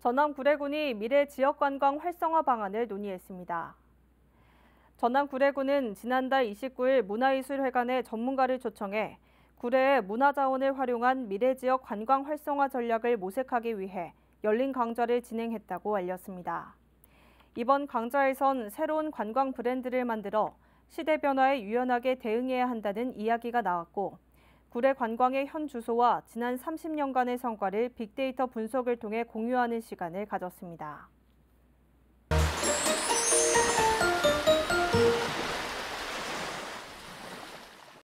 전남 구례군이 미래 지역관광 활성화 방안을 논의했습니다. 전남 구례군은 지난달 29일 문화예술회관에 전문가를 초청해 구례의 문화자원을 활용한 미래 지역 관광 활성화 전략을 모색하기 위해 열린 강좌를 진행했다고 알렸습니다. 이번 강좌에선 새로운 관광 브랜드를 만들어 시대 변화에 유연하게 대응해야 한다는 이야기가 나왔고 구례 관광의 현 주소와 지난 30년간의 성과를 빅데이터 분석을 통해 공유하는 시간을 가졌습니다.